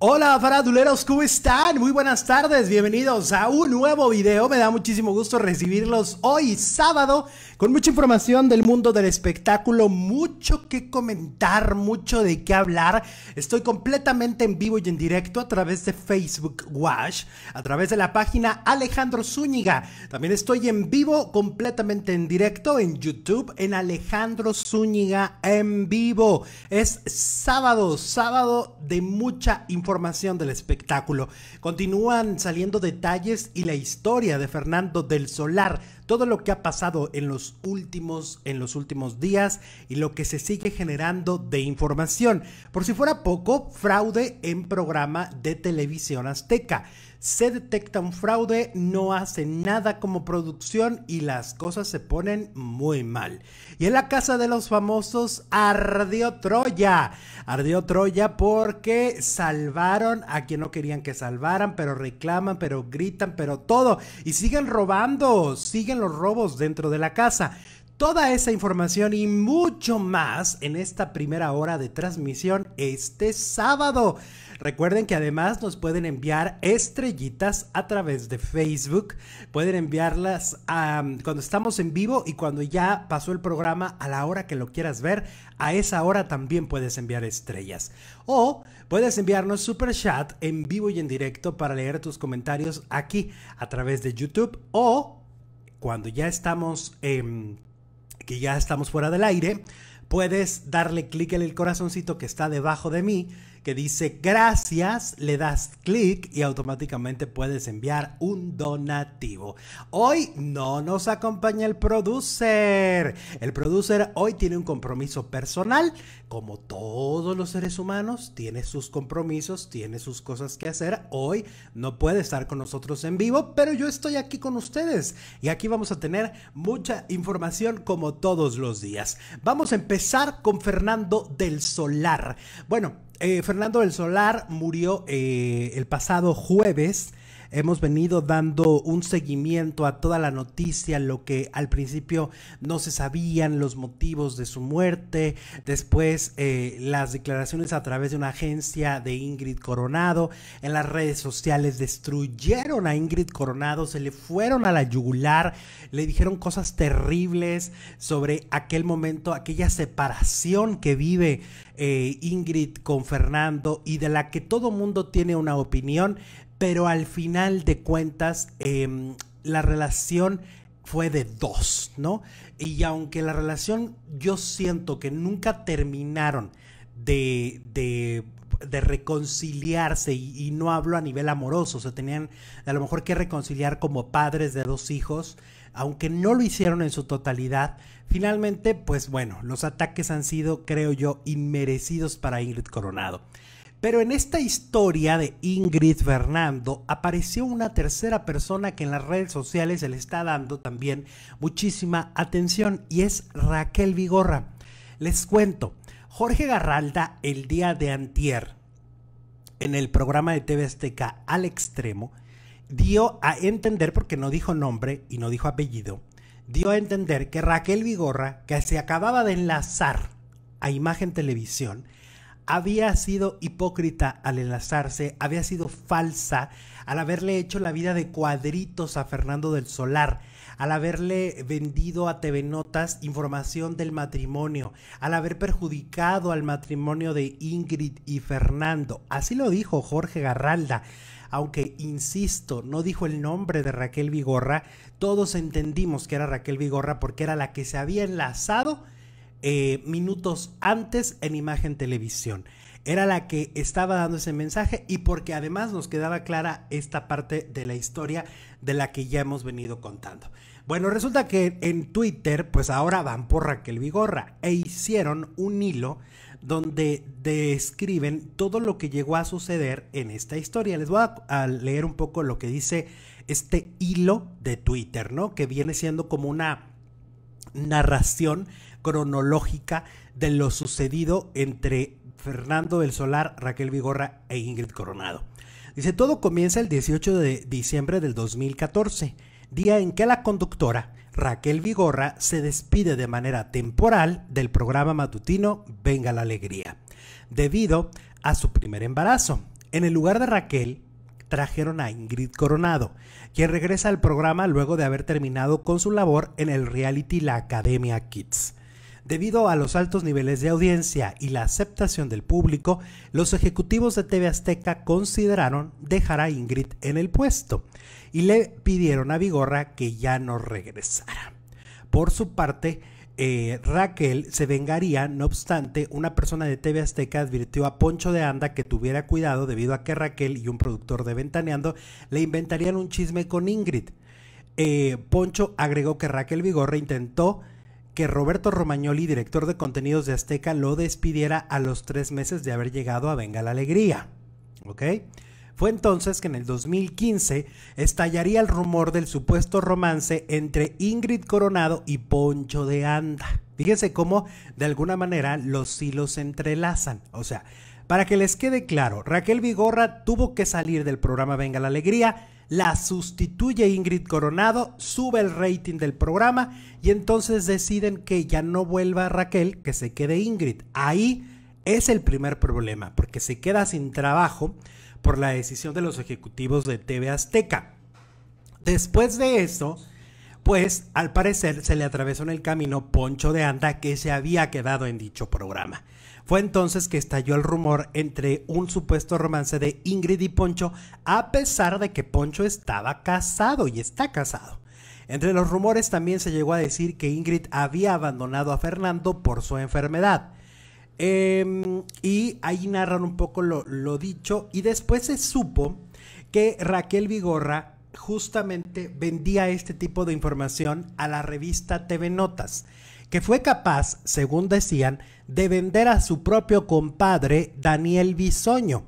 Hola faraduleros, ¿cómo están? Muy buenas tardes, bienvenidos a un nuevo video. Me da muchísimo gusto recibirlos hoy sábado con mucha información del mundo del espectáculo, mucho que comentar, mucho de qué hablar. Estoy completamente en vivo y en directo a través de Facebook Watch, a través de la página Alejandro Zúñiga. También estoy en vivo, completamente en directo en YouTube en Alejandro Zúñiga en vivo. Es sábado, sábado de mucha información información del espectáculo. Continúan saliendo detalles y la historia de Fernando del Solar todo lo que ha pasado en los últimos, en los últimos días y lo que se sigue generando de información. Por si fuera poco, fraude en programa de televisión azteca. Se detecta un fraude, no hace nada como producción y las cosas se ponen muy mal. Y en la casa de los famosos ardió Troya. Ardió Troya porque salvaron a quien no querían que salvaran, pero reclaman, pero gritan, pero todo. Y siguen robando, siguen los robos dentro de la casa. Toda esa información y mucho más en esta primera hora de transmisión este sábado. Recuerden que además nos pueden enviar estrellitas a través de Facebook. Pueden enviarlas cuando estamos en vivo y cuando ya pasó el programa a la hora que lo quieras ver. A esa hora también puedes enviar estrellas. O puedes enviarnos super chat en vivo y en directo para leer tus comentarios aquí a través de YouTube o cuando ya estamos, em, que ya estamos fuera del aire, puedes darle clic en el corazoncito que está debajo de mí que dice gracias, le das clic y automáticamente puedes enviar un donativo. Hoy no nos acompaña el producer. El producer hoy tiene un compromiso personal. Como todos los seres humanos, tiene sus compromisos, tiene sus cosas que hacer. Hoy no puede estar con nosotros en vivo, pero yo estoy aquí con ustedes y aquí vamos a tener mucha información como todos los días. Vamos a empezar con Fernando del Solar. Bueno, eh, Fernando del Solar murió eh, el pasado jueves hemos venido dando un seguimiento a toda la noticia, lo que al principio no se sabían, los motivos de su muerte, después eh, las declaraciones a través de una agencia de Ingrid Coronado, en las redes sociales destruyeron a Ingrid Coronado, se le fueron a la yugular, le dijeron cosas terribles sobre aquel momento, aquella separación que vive eh, Ingrid con Fernando y de la que todo mundo tiene una opinión, pero al final de cuentas em, la relación fue de dos, ¿no? Y aunque la relación yo siento que nunca terminaron de, de, reconciliarse y, no hablo a nivel amoroso, se tenían a lo mejor que reconciliar como padres de dos hijos, aunque no lo hicieron en su totalidad, finalmente pues bueno, los ataques han sido creo yo inmerecidos para Ingrid Coronado. Pero en esta historia de Ingrid Fernando apareció una tercera persona que en las redes sociales se le está dando también muchísima atención y es Raquel Vigorra. Les cuento, Jorge Garralda el día de antier en el programa de TV Azteca Al Extremo dio a entender, porque no dijo nombre y no dijo apellido, dio a entender que Raquel Vigorra, que se acababa de enlazar a Imagen Televisión, había sido hipócrita al enlazarse, había sido falsa al haberle hecho la vida de cuadritos a Fernando del Solar, al haberle vendido a TV Notas información del matrimonio, al haber perjudicado al matrimonio de Ingrid y Fernando. Así lo dijo Jorge Garralda. Aunque, insisto, no dijo el nombre de Raquel Vigorra, todos entendimos que era Raquel Vigorra porque era la que se había enlazado eh, minutos antes en Imagen Televisión. Era la que estaba dando ese mensaje y porque además nos quedaba clara esta parte de la historia de la que ya hemos venido contando. Bueno, resulta que en Twitter, pues ahora van por Raquel Vigorra e hicieron un hilo donde describen todo lo que llegó a suceder en esta historia. Les voy a, leer un poco lo que dice este hilo de Twitter, ¿no? Que viene siendo como una narración cronológica de lo sucedido entre Fernando del Solar, Raquel Vigorra e Ingrid Coronado. Dice, todo comienza el 18 de diciembre del 2014, día en que la conductora Raquel Vigorra se despide de manera temporal del programa matutino Venga la Alegría, debido a su primer embarazo. En el lugar de Raquel, trajeron a Ingrid Coronado, quien regresa al programa luego de haber terminado con su labor en el reality La Academia Kids. Debido a los altos niveles de audiencia y la aceptación del público, los ejecutivos de TV Azteca consideraron dejar a Ingrid en el puesto y le pidieron a Vigorra que ya no regresara. Por su parte, eh, Raquel se vengaría, no obstante, una persona de TV Azteca advirtió a Poncho de Anda que tuviera cuidado debido a que Raquel y un productor de Ventaneando le inventarían un chisme con Ingrid. Eh, Poncho agregó que Raquel Vigorra intentó que Roberto Romagnoli, director de contenidos de Azteca, lo despidiera a los tres meses de haber llegado a Venga la Alegría. ¿Ok? Fue entonces que en el 2015 estallaría el rumor del supuesto romance entre Ingrid Coronado y Poncho de Anda. Fíjense cómo de alguna manera los hilos se entrelazan. O sea, para que les quede claro, Raquel Vigorra tuvo que salir del programa Venga la Alegría la sustituye Ingrid Coronado, sube el rating del programa y entonces deciden que ya no vuelva Raquel, que se quede Ingrid. Ahí es el primer problema, porque se queda sin trabajo por la decisión de los ejecutivos de TV Azteca. Después de eso, pues al parecer se le atravesó en el camino Poncho de Anda, que se había quedado en dicho programa. Fue entonces que estalló el rumor entre un supuesto romance de Ingrid y Poncho, a pesar de que Poncho estaba casado y está casado. Entre los rumores también se llegó a decir que Ingrid había abandonado a Fernando por su enfermedad. Em, y ahí narran un poco lo, lo, dicho. Y después se supo que Raquel Vigorra justamente vendía este tipo de información a la revista TV Notas, que fue capaz, según decían, de vender a su propio compadre Daniel Bisoño.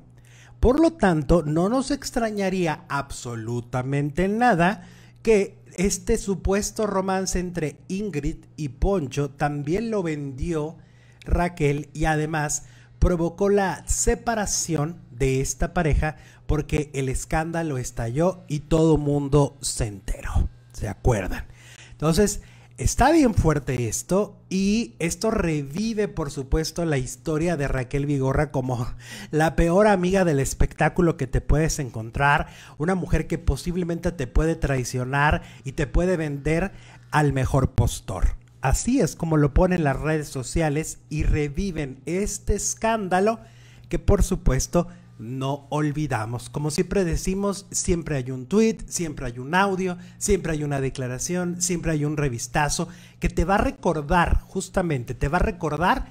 Por lo tanto, no nos extrañaría absolutamente nada que este supuesto romance entre Ingrid y Poncho también lo vendió Raquel y además provocó la separación de esta pareja porque el escándalo estalló y todo mundo se enteró. ¿Se acuerdan? Entonces, Está bien fuerte esto y esto revive por supuesto la historia de Raquel Vigorra como la peor amiga del espectáculo que te puedes encontrar, una mujer que posiblemente te puede traicionar y te puede vender al mejor postor. Así es como lo ponen las redes sociales y reviven este escándalo que por supuesto no olvidamos. Como siempre decimos, siempre hay un tweet, siempre hay un audio, siempre hay una declaración, siempre hay un revistazo que te va a recordar, justamente, te va a recordar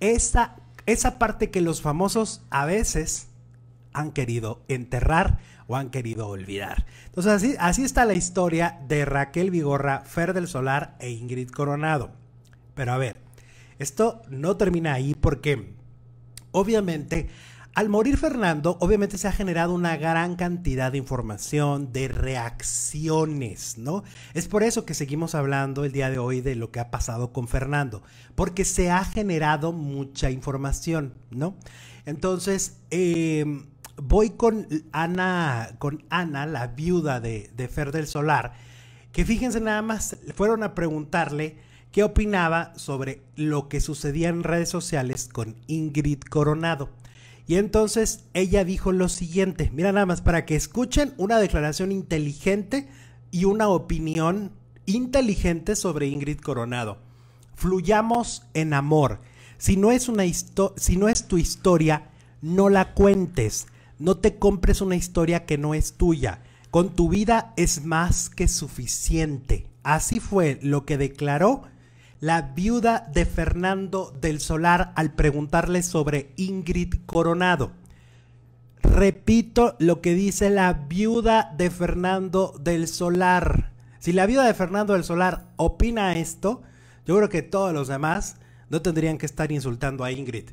esa, esa parte que los famosos a veces han querido enterrar o han querido olvidar. Entonces así, así está la historia de Raquel Vigorra, Fer del Solar e Ingrid Coronado. Pero a ver, esto no termina ahí porque obviamente al morir Fernando, obviamente se ha generado una gran cantidad de información, de reacciones, ¿no? Es por eso que seguimos hablando el día de hoy de lo que ha pasado con Fernando, porque se ha generado mucha información, ¿no? Entonces, em, voy con Ana, con Ana, la viuda de, de Fer del Solar, que fíjense nada más, fueron a preguntarle qué opinaba sobre lo que sucedía en redes sociales con Ingrid Coronado. Y entonces ella dijo lo siguiente, mira nada más, para que escuchen una declaración inteligente y una opinión inteligente sobre Ingrid Coronado. Fluyamos en amor. Si no es, una si no es tu historia, no la cuentes. No te compres una historia que no es tuya. Con tu vida es más que suficiente. Así fue lo que declaró la viuda de Fernando del Solar al preguntarle sobre Ingrid Coronado. Repito lo que dice la viuda de Fernando del Solar. Si la viuda de Fernando del Solar opina esto, yo creo que todos los demás no tendrían que estar insultando a Ingrid.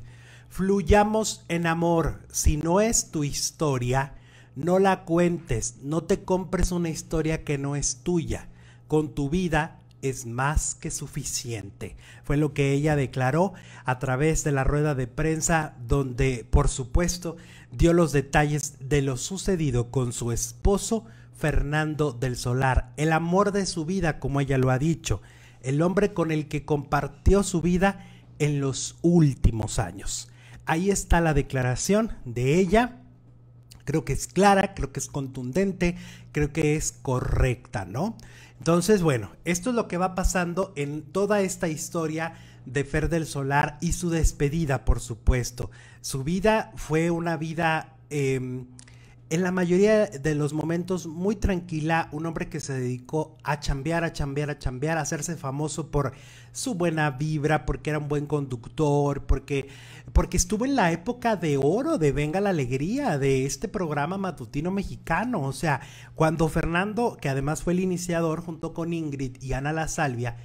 Fluyamos en amor. Si no es tu historia, no la cuentes. No te compres una historia que no es tuya. Con tu vida es más que suficiente. Fue lo que ella declaró a través de la rueda de prensa donde, por supuesto, dio los detalles de lo sucedido con su esposo Fernando del Solar, el amor de su vida, como ella lo ha dicho, el hombre con el que compartió su vida en los últimos años. Ahí está la declaración de ella. Creo que es clara, creo que es contundente, creo que es correcta, ¿no? Entonces, bueno, esto es lo que va pasando en toda esta historia de Fer del Solar y su despedida, por supuesto. Su vida fue una vida... Em, en la mayoría de los momentos muy tranquila, un hombre que se dedicó a chambear, a chambear, a chambear, a hacerse famoso por su buena vibra, porque era un buen conductor, porque, porque estuvo en la época de oro de Venga la Alegría, de este programa matutino mexicano. O sea, cuando Fernando, que además fue el iniciador junto con Ingrid y Ana La Salvia,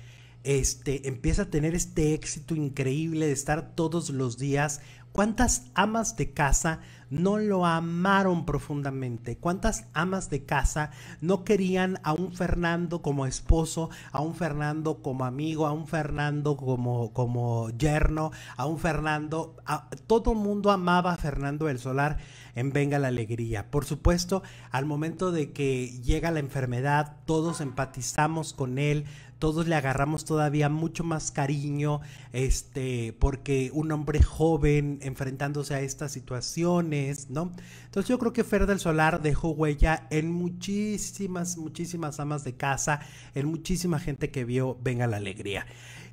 este, empieza a tener este éxito increíble de estar todos los días ¿Cuántas amas de casa no lo amaron profundamente? ¿Cuántas amas de casa no querían a un Fernando como esposo, a un Fernando como amigo, a un Fernando como, como yerno, a un Fernando? A, todo mundo amaba a Fernando el Solar en Venga la Alegría. Por supuesto, al momento de que llega la enfermedad, todos empatizamos con él, todos le agarramos todavía mucho más cariño, este, porque un hombre joven enfrentándose a estas situaciones, ¿no? Entonces yo creo que Fer del Solar dejó huella en muchísimas, muchísimas amas de casa, en muchísima gente que vio Venga la Alegría.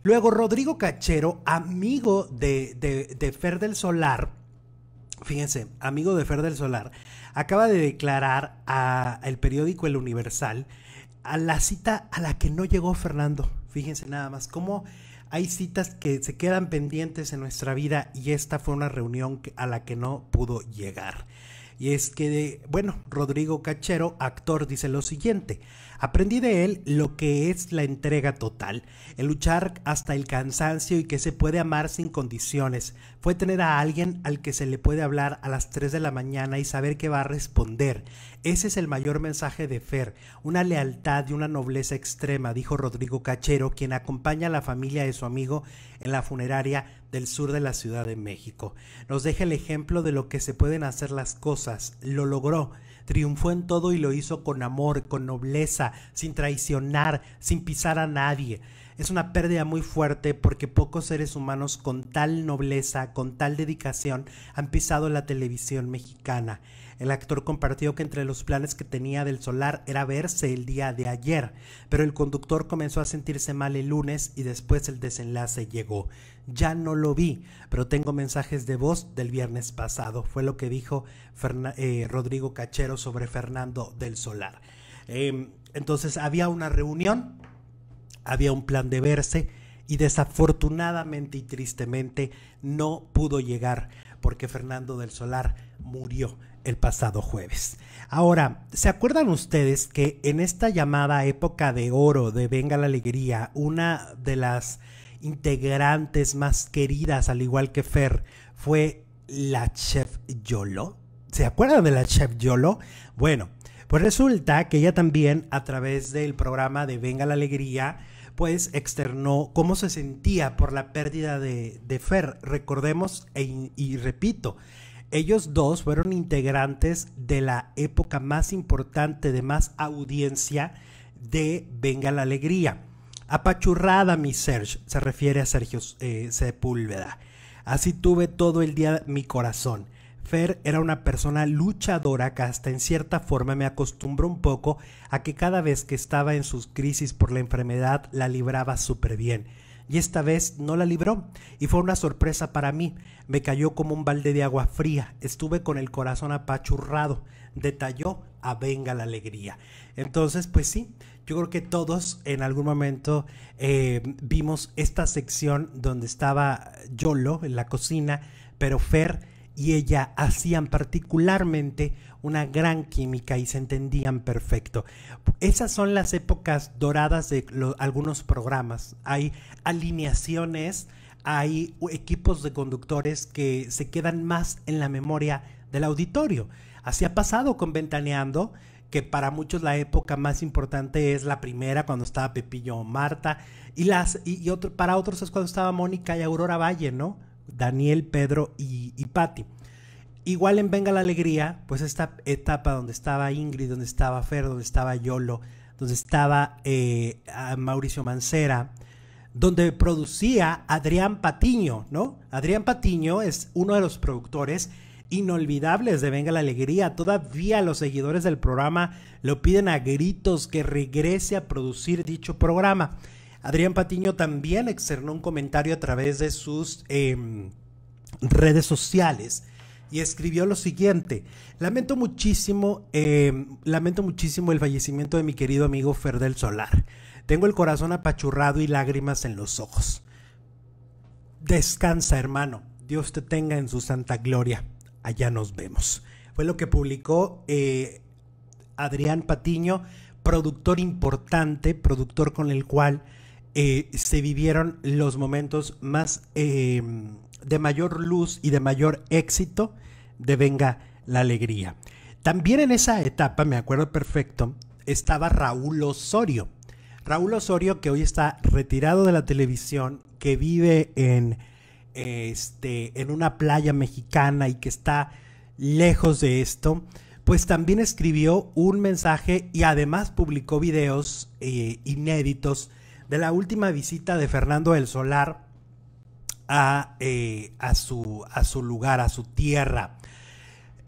Luego Rodrigo Cachero, amigo de, de, de Fer del Solar, fíjense, amigo de Fer del Solar, acaba de declarar al periódico El Universal a la cita a la que no llegó Fernando. Fíjense nada más, cómo hay citas que se quedan pendientes en nuestra vida y esta fue una reunión a la que no pudo llegar. Y es que, bueno, Rodrigo Cachero, actor, dice lo siguiente. Aprendí de él lo que es la entrega total, el luchar hasta el cansancio y que se puede amar sin condiciones. Fue tener a alguien al que se le puede hablar a las 3 de la mañana y saber que va a responder. Ese es el mayor mensaje de Fer, una lealtad y una nobleza extrema, dijo Rodrigo Cachero, quien acompaña a la familia de su amigo en la funeraria del sur de la Ciudad de México. Nos deja el ejemplo de lo que se pueden hacer las cosas. Lo logró Triunfó en todo y lo hizo con amor, con nobleza, sin traicionar, sin pisar a nadie. Es una pérdida muy fuerte porque pocos seres humanos con tal nobleza, con tal dedicación, han pisado la televisión mexicana. El actor compartió que entre los planes que tenía del solar era verse el día de ayer, pero el conductor comenzó a sentirse mal el lunes y después el desenlace llegó ya no lo vi, pero tengo mensajes de voz del viernes pasado. Fue lo que dijo eh, Rodrigo Cachero sobre Fernando del Solar. Em, entonces había una reunión, había un plan de verse y desafortunadamente y tristemente no pudo llegar porque Fernando del Solar murió el pasado jueves. Ahora, ¿se acuerdan ustedes que en esta llamada época de oro de Venga la Alegría, una de las integrantes más queridas, al igual que Fer, fue la chef Yolo. ¿Se acuerdan de la chef Yolo? Bueno, pues resulta que ella también a través del programa de Venga la Alegría, pues externó cómo se sentía por la pérdida de, Fer. Recordemos e y repito, ellos dos fueron integrantes de la época más importante, de más audiencia de Venga la Alegría. Apachurrada mi Serge, se refiere a Sergio eh, Sepúlveda. Así tuve todo el día mi corazón. Fer era una persona luchadora que hasta en cierta forma me acostumbró un poco a que cada vez que estaba en sus crisis por la enfermedad la libraba súper bien. Y esta vez no la libró. Y fue una sorpresa para mí. Me cayó como un balde de agua fría. Estuve con el corazón apachurrado. Detalló a Venga la Alegría. Entonces, pues sí, yo creo que todos en algún momento eh, vimos esta sección donde estaba Yolo en la cocina, pero Fer y ella hacían particularmente una gran química y se entendían perfecto. Esas son las épocas doradas de algunos programas. Hay alineaciones, hay equipos de conductores que se quedan más en la memoria del auditorio. Así ha pasado con Ventaneando que para muchos la época más importante es la primera, cuando estaba Pepillo o Marta, y, las, y, para otros es cuando estaba Mónica y Aurora Valle, ¿no? Daniel, Pedro y, y Patti. Igual en Venga la Alegría, pues esta etapa donde estaba Ingrid, donde estaba Fer, donde estaba Yolo, donde estaba eh, Mauricio Mancera, donde producía Adrián Patiño, ¿no? Adrián Patiño es uno de los productores inolvidables de Venga la Alegría. Todavía los seguidores del programa lo piden a gritos que regrese a producir dicho programa. Adrián Patiño también externó un comentario a través de sus em, redes sociales y escribió lo siguiente: Lamento muchísimo, em, lamento muchísimo el fallecimiento de mi querido amigo ferdel Solar. Tengo el corazón apachurrado y lágrimas en los ojos. Descansa, hermano. Dios te tenga en su santa gloria allá nos vemos. Fue lo que publicó eh, Adrián Patiño, productor importante, productor con el cual eh, se vivieron los momentos más em, de mayor luz y de mayor éxito de Venga la Alegría. También en esa etapa, me acuerdo perfecto, estaba Raúl Osorio. Raúl Osorio, que hoy está retirado de la televisión, que vive en este, en una playa mexicana y que está lejos de esto, pues también escribió un mensaje y además publicó videos eh, inéditos de la última visita de Fernando el Solar eh, a, su, a su lugar, a su tierra.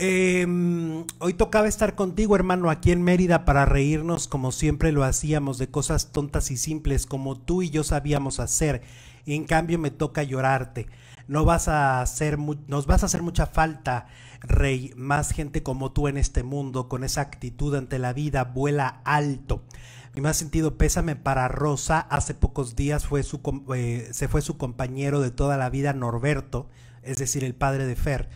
Em, hoy tocaba estar contigo, hermano, aquí en Mérida para reírnos como siempre lo hacíamos de cosas tontas y simples como tú y yo sabíamos hacer y en cambio me toca llorarte. No vas a hacer nos vas a hacer mucha falta, Rey, más gente como tú en este mundo, con esa actitud ante la vida, vuela alto. Mi más sentido pésame para Rosa. Hace pocos días fue su, eh, se fue su compañero de toda la vida, Norberto, es decir, el padre de Fer.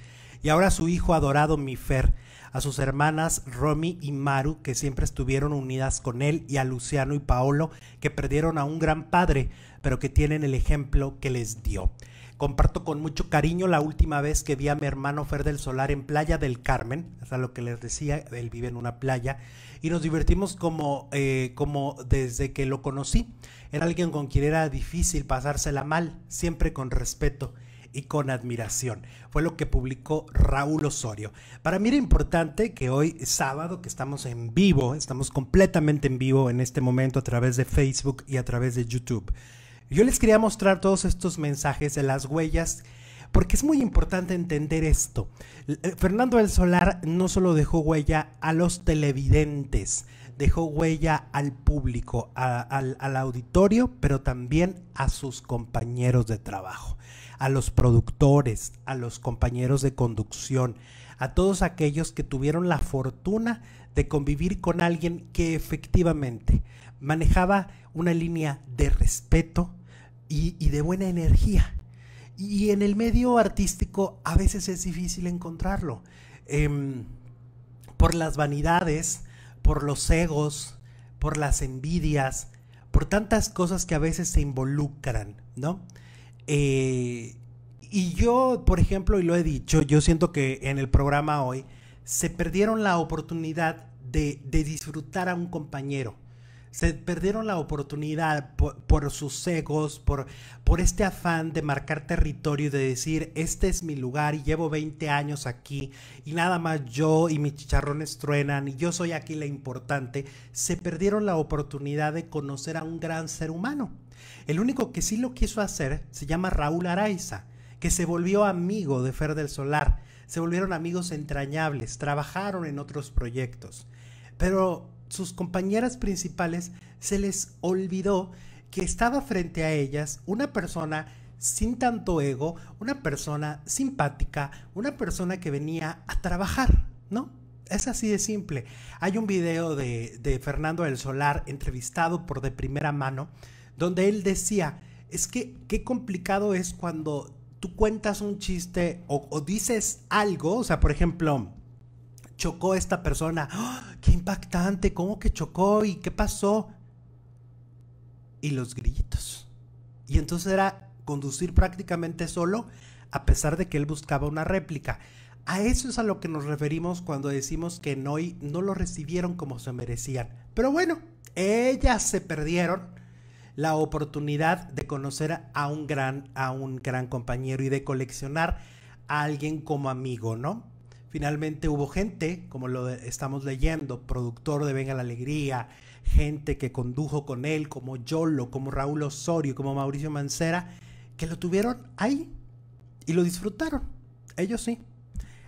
Y ahora su hijo adorado, mi Fer a sus hermanas Romy y Maru, que siempre estuvieron unidas con él, y a Luciano y Paolo, que perdieron a un gran padre, pero que tienen el ejemplo que les dio. Comparto con mucho cariño la última vez que vi a mi hermano Fer del Solar en Playa del Carmen, hasta lo que les decía, él vive en una playa, y nos divertimos como, eh, como desde que lo conocí. Era alguien con quien era difícil pasársela mal, siempre con respeto y con admiración. Fue lo que publicó Raúl Osorio. Para mí era importante que hoy, sábado, que estamos en vivo, estamos completamente en vivo en este momento a través de Facebook y a través de YouTube. Yo les quería mostrar todos estos mensajes de las huellas porque es muy importante entender esto. Eh, Fernando del Solar no solo dejó huella a los televidentes, dejó huella al público, al, auditorio, pero también a sus compañeros de trabajo, a los productores, a los compañeros de conducción, a todos aquellos que tuvieron la fortuna de convivir con alguien que efectivamente manejaba una línea de respeto y, de buena energía. Y en el medio artístico a veces es difícil encontrarlo. Em, por las vanidades, por los egos, por las envidias, por tantas cosas que a veces se involucran, ¿no? Eh, y yo, por ejemplo, y lo he dicho, yo siento que en el programa hoy se perdieron la oportunidad de disfrutar a un compañero, se perdieron la oportunidad por, sus egos, por, por este afán de marcar territorio, de decir, este es mi lugar y llevo 20 años aquí y nada más yo y mis chicharrones truenan y yo soy aquí la importante. Se perdieron la oportunidad de conocer a un gran ser humano. El único que sí lo quiso hacer se llama Raúl Araiza, que se volvió amigo de Fer del Solar, se volvieron amigos entrañables, trabajaron en otros proyectos. Pero sus compañeras principales se les olvidó que estaba frente a ellas una persona sin tanto ego, una persona simpática, una persona que venía a trabajar, ¿no? Es así de simple. Hay un video de, Fernando del Solar entrevistado por de primera mano, donde él decía, es que qué complicado es cuando tú cuentas un chiste o, o dices algo, o sea, por ejemplo, chocó esta persona. ¡Ah! ¡Qué impactante! ¿Cómo que chocó? ¿Y qué pasó? Y los gritos Y entonces era conducir prácticamente solo, a pesar de que él buscaba una réplica. A eso es a lo que nos referimos cuando decimos que no lo recibieron como se merecían. Pero bueno, ellas se perdieron la oportunidad de conocer a un gran, a un gran compañero y de coleccionar a alguien como amigo, ¿no? Finalmente hubo gente, como lo estamos leyendo, productor de Venga la Alegría, gente que condujo con él, como Yolo, como Raúl Osorio, como Mauricio Mancera, que lo tuvieron ahí y lo disfrutaron. Ellos sí,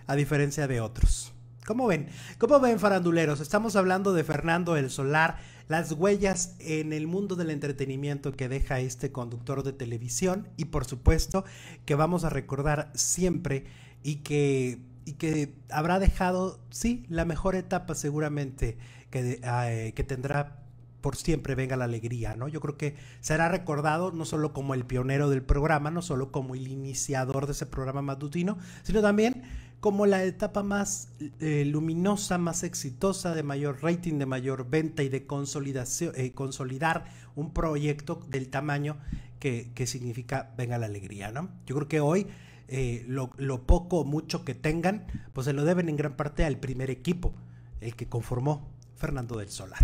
a diferencia de otros. ¿Cómo ven? ¿Cómo ven, faranduleros? Estamos hablando de Fernando el Solar, las huellas en el mundo del entretenimiento que deja este conductor de televisión y por supuesto que vamos a recordar siempre y que y que habrá dejado, sí, la mejor etapa seguramente que, ah, eh, que tendrá por siempre venga la alegría, ¿no? Yo creo que será recordado no solo como el pionero del programa, no solo como el iniciador de ese programa matutino, sino también como la etapa más eh, luminosa, más exitosa, de mayor rating, de mayor venta y de eh, consolidar un proyecto del tamaño que, que significa venga la alegría, ¿no? Yo creo que hoy eh, lo, lo, poco o mucho que tengan, pues se lo deben en gran parte al primer equipo, el que conformó Fernando del Solar.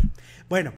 Bueno,